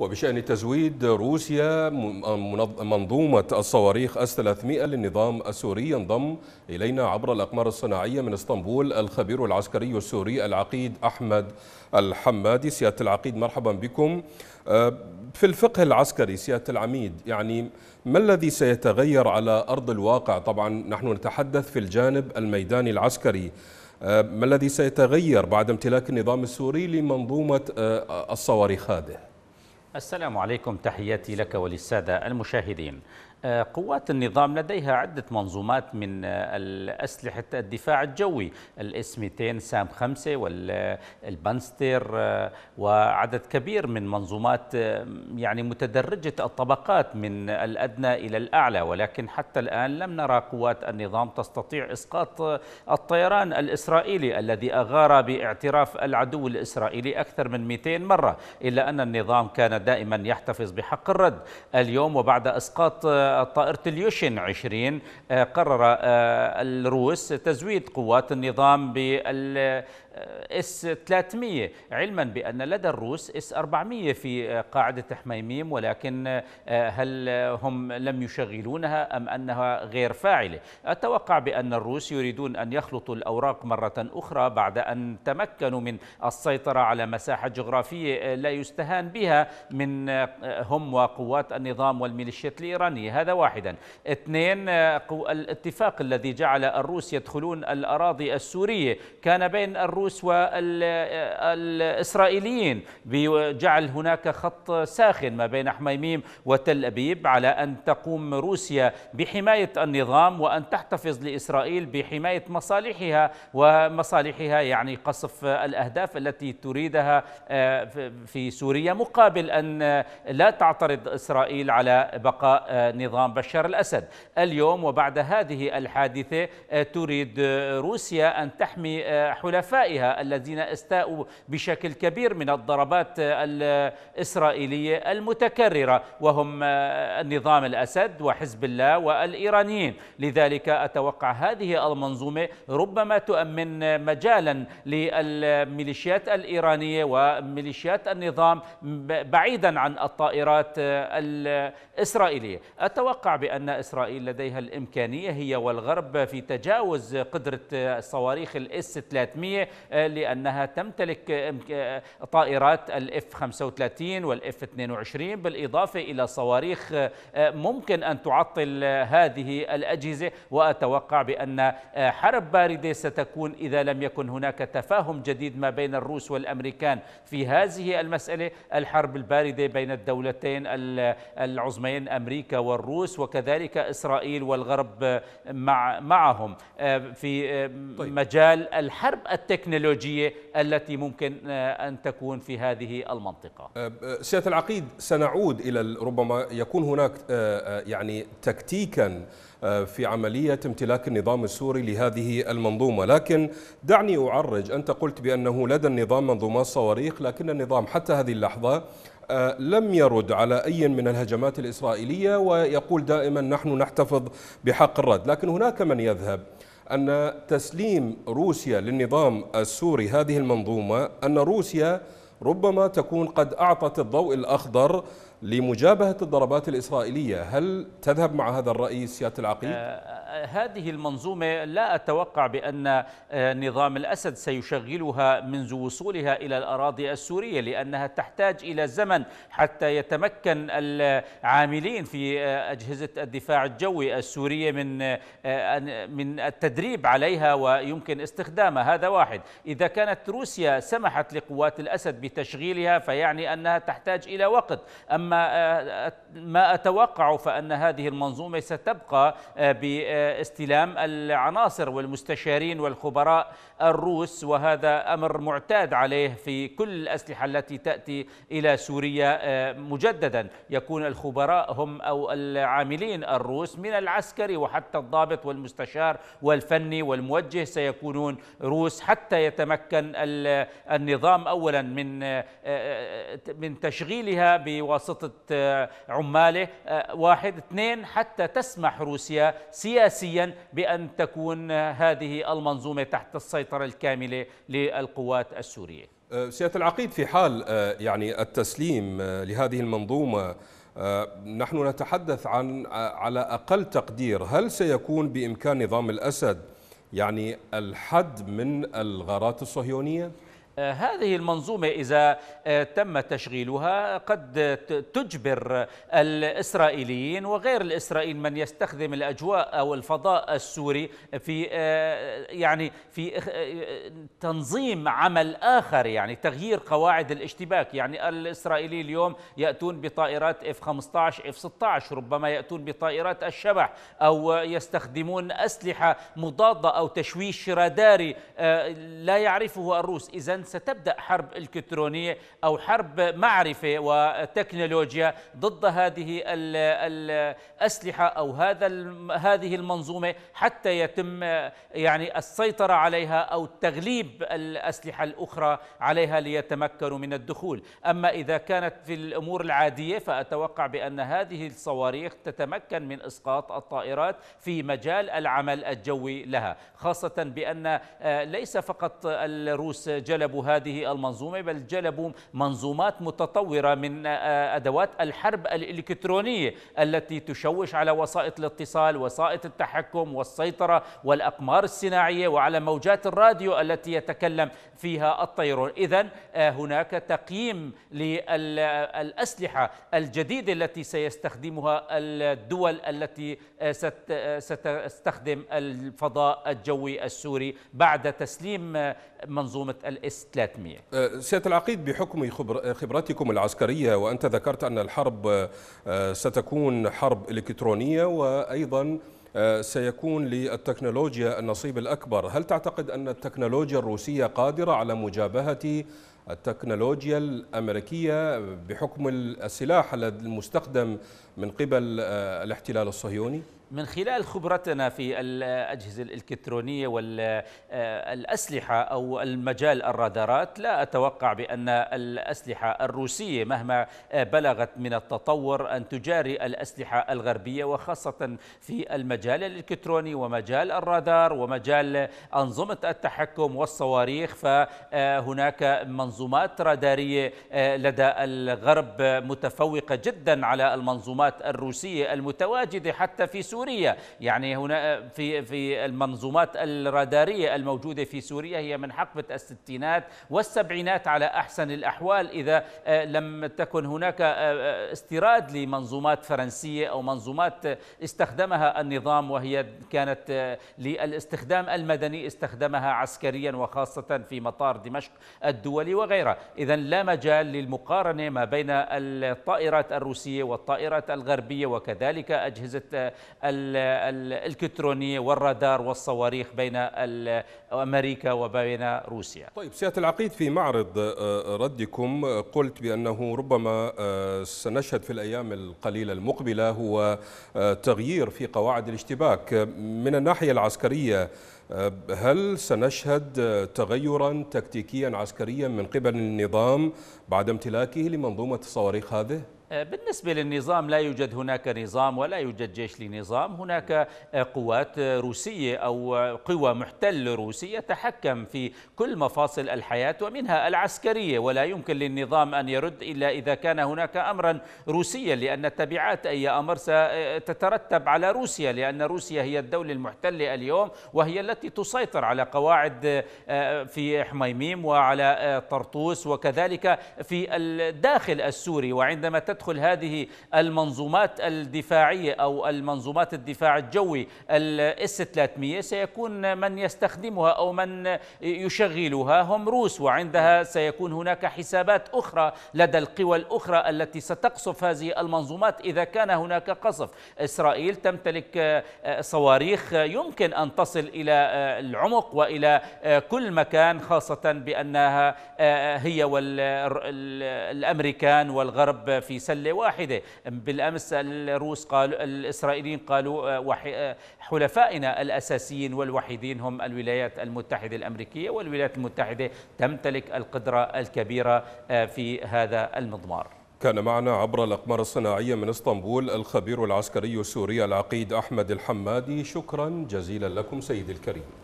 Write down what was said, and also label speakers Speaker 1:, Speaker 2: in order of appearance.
Speaker 1: وبشأن تزويد روسيا منظومة الصواريخ أس 300 للنظام السوري انضم إلينا عبر الأقمار الصناعية من اسطنبول الخبير العسكري السوري العقيد أحمد الحمادي سيادة العقيد مرحبا بكم آه، في الفقه العسكري سيادة العميد يعني ما الذي سيتغير على أرض الواقع طبعا نحن نتحدث في الجانب الميداني العسكري آه، ما الذي سيتغير بعد امتلاك النظام السوري لمنظومة آه، الصواريخ هذه؟
Speaker 2: السلام عليكم تحياتي لك وللسادة المشاهدين آه، قوات النظام لديها عدة منظومات من آه، أسلحة الدفاع الجوي الاس 200 سام 5 والبانستير آه، وعدد كبير من منظومات يعني متدرجة الطبقات من الأدنى إلى الأعلى ولكن حتى الآن لم نرى قوات النظام تستطيع إسقاط الطيران الإسرائيلي الذي أغار باعتراف العدو الإسرائيلي أكثر من 200 مرة إلا أن النظام كان دائما يحتفظ بحق الرد اليوم وبعد إسقاط طائرة اليوشن 20 آه، قرر آه، الروس تزويد قوات النظام بال اس 300 علما بان لدى الروس اس 400 في قاعده حميميم ولكن آه، هل هم لم يشغلونها ام انها غير فاعله؟ اتوقع بان الروس يريدون ان يخلطوا الاوراق مره اخرى بعد ان تمكنوا من السيطره على مساحه جغرافيه آه، لا يستهان بها من آه، هم وقوات النظام والميليشيات الايرانيه، هذا واحدا. اثنين الاتفاق الذي جعل الروس يدخلون الاراضي السوريه كان بين الروس الروس والإسرائيليين بجعل هناك خط ساخن ما بين حميميم وتل أبيب على أن تقوم روسيا بحماية النظام وأن تحتفظ لإسرائيل بحماية مصالحها ومصالحها يعني قصف الأهداف التي تريدها آه، في سوريا مقابل أن لا تعترض إسرائيل على بقاء آه، نظام بشار الأسد اليوم وبعد هذه الحادثة آه، تريد روسيا أن تحمي حلفائها عليها الذين استاءوا بشكل كبير من الضربات الإسرائيلية المتكررة وهم النظام الأسد وحزب الله والإيرانيين لذلك أتوقع هذه المنظومة ربما تؤمن مجالا للميليشيات الإيرانية وميليشيات النظام بعيدا عن الطائرات الإسرائيلية أتوقع بأن إسرائيل لديها الإمكانية هي والغرب في تجاوز قدرة الصواريخ الإس 300 آه، لأنها تمتلك آه، طائرات الاف 35 والاف 22 بالإضافة إلى صواريخ آه، ممكن أن تعطل هذه الأجهزة وأتوقع بأن حرب باردة ستكون إذا لم يكن هناك تفاهم جديد ما بين الروس والأمريكان في هذه المسألة الحرب الباردة بين الدولتين العظمين أمريكا والروس وكذلك إسرائيل والغرب مع معهم في طيب. مجال الحرب التكنيكيه التكنولوجية التي ممكن آه، أن تكون في هذه المنطقة أه،
Speaker 1: أه، سيادة العقيد سنعود إلى ربما يكون هناك يعني تكتيكا في عملية امتلاك النظام السوري لهذه المنظومة لكن دعني أعرج أنت قلت بأنه لدى النظام منظومات صواريخ لكن النظام حتى هذه اللحظة لم يرد على أي من الهجمات الإسرائيلية ويقول دائما نحن نحتفظ بحق الرد لكن هناك من يذهب أن تسليم روسيا للنظام السوري هذه المنظومة أن روسيا ربما تكون قد أعطت الضوء الأخضر لمجابهة الضربات الإسرائيلية هل تذهب مع هذا الرأي سيادة العقيد؟ آه،
Speaker 2: آه، هذه المنظومة لا أتوقع بأن آه، نظام الأسد سيشغلها منذ وصولها إلى الأراضي السورية لأنها تحتاج إلى زمن حتى يتمكن العاملين في أجهزة الدفاع الجوي السورية من من التدريب عليها ويمكن استخدامها هذا واحد إذا كانت روسيا سمحت لقوات الأسد بتشغيلها فيعني أنها تحتاج إلى وقت أما ما أتوقع فأن هذه المنظومة ستبقى باستلام العناصر والمستشارين والخبراء الروس وهذا أمر معتاد عليه في كل الأسلحة التي تأتي إلى سوريا مجددا يكون الخبراء هم أو العاملين الروس من العسكري وحتى الضابط والمستشار والفني والموجه سيكونون روس حتى يتمكن النظام أولا من من تشغيلها بواسطة بواسطة آه، عماله آه، واحد اثنين حتى تسمح روسيا سياسيا بأن تكون آه، هذه المنظومة تحت السيطرة الكاملة للقوات السورية
Speaker 1: سيادة العقيد في حال يعني التسليم لهذه المنظومة نحن نتحدث عن على أقل تقدير هل سيكون بإمكان نظام الأسد يعني الحد من الغارات الصهيونية؟ آه، هذه المنظومة إذا آه، تم تشغيلها
Speaker 2: قد تجبر الإسرائيليين وغير الإسرائيل من يستخدم الأجواء أو الفضاء السوري في آه، يعني في تنظيم عمل آخر يعني تغيير قواعد الاشتباك يعني الإسرائيلي اليوم يأتون بطائرات F-15 F-16 ربما يأتون بطائرات الشبح أو يستخدمون أسلحة مضادة أو تشويش راداري لا يعرفه الروس إذا ستبدأ حرب إلكترونية أو حرب معرفة وتكنولوجيا ضد هذه الأسلحة أو هذا هذه المنظومة حتى يتم يعني السيطرة عليها أو تغليب الأسلحة الأخرى عليها ليتمكنوا من الدخول أما إذا كانت في الأمور العادية فأتوقع بأن هذه الصواريخ تتمكن من إسقاط الطائرات في مجال العمل الجوي لها خاصة بأن آه، ليس فقط الروس جلبوا جلبوا هذه المنظومة بل جلبوا منظومات متطورة من آه، آه، أدوات الحرب الإلكترونية التي تشوش على وسائط الاتصال وسائط التحكم والسيطرة والأقمار الصناعية وعلى موجات الراديو التي يتكلم فيها الطيران إذا آه، هناك تقييم للأسلحة الجديدة التي سيستخدمها الدول التي ستستخدم الفضاء الجوي السوري بعد تسليم منظومة الاس 300
Speaker 1: أه، سياده العقيد بحكم خبرتكم العسكريه وانت ذكرت ان الحرب أه، ستكون حرب الكترونيه وايضا أه، سيكون للتكنولوجيا النصيب الاكبر هل تعتقد ان التكنولوجيا الروسيه قادره على مجابهه التكنولوجيا الامريكيه بحكم السلاح المستخدم من قبل الاحتلال الصهيوني من
Speaker 2: خلال خبرتنا في الأجهزة الإلكترونية والأسلحة أو المجال الرادارات لا أتوقع بأن الأسلحة الروسية مهما بلغت من التطور أن تجاري الأسلحة الغربية وخاصة في المجال الإلكتروني ومجال الرادار ومجال أنظمة التحكم والصواريخ فهناك منظومات رادارية لدى الغرب متفوقة جدا على المنظومات الروسية المتواجدة حتى في سوريا سوريا يعني هنا في في المنظومات الراداريه الموجوده في سوريا هي من حقبه الستينات والسبعينات على احسن الاحوال اذا آه، لم تكن هناك آه، آه، استيراد لمنظومات فرنسيه او منظومات استخدمها النظام وهي كانت للاستخدام المدني استخدمها عسكريا وخاصه في مطار دمشق الدولي وغيرها اذا لا مجال للمقارنه ما بين الطائرات الروسيه والطائرات الغربيه وكذلك اجهزه الالكترونيه والرادار والصواريخ بين امريكا وبين روسيا.
Speaker 1: طيب سياده العقيد في معرض آه، آه، ردكم آه، قلت بانه ربما سنشهد في الايام القليله المقبله هو تغيير في قواعد الاشتباك من الناحيه العسكريه هل سنشهد تغيرا تكتيكيا عسكريا من قبل النظام بعد امتلاكه لمنظومه الصواريخ هذه؟
Speaker 2: آه، بالنسبة للنظام لا يوجد هناك نظام ولا يوجد جيش لنظام هناك آه، قوات روسية أو آه، قوى محتل روسية تحكم في كل مفاصل الحياة ومنها العسكرية ولا يمكن للنظام أن يرد إلا إذا كان هناك أمرا روسيا لأن تبعات أي أمر ستترتب على روسيا لأن روسيا هي الدولة المحتلة اليوم وهي التي تسيطر على قواعد في حميميم وعلى طرطوس وكذلك في الداخل السوري وعندما تدخل تدخل هذه المنظومات الدفاعية أو المنظومات الدفاع الجوي الاس 300 سيكون من يستخدمها أو من يشغلها هم روس وعندها سيكون هناك حسابات أخرى لدى القوى الأخرى التي ستقصف هذه المنظومات إذا كان هناك قصف إسرائيل تمتلك آه، صواريخ يمكن أن تصل إلى آه، العمق وإلى آه، كل مكان خاصة بأنها هي والأمريكان والغرب في سنة سله واحده بالامس الروس قالوا الاسرائيليين قالوا آه، آه، حلفائنا الاساسيين والوحيدين هم الولايات المتحده الامريكيه والولايات المتحده
Speaker 1: تمتلك القدره الكبيره آه، في هذا المضمار كان معنا عبر الأقمار الصناعية من اسطنبول الخبير العسكري السوري العقيد أحمد الحمادي شكرا جزيلا لكم سيدي الكريم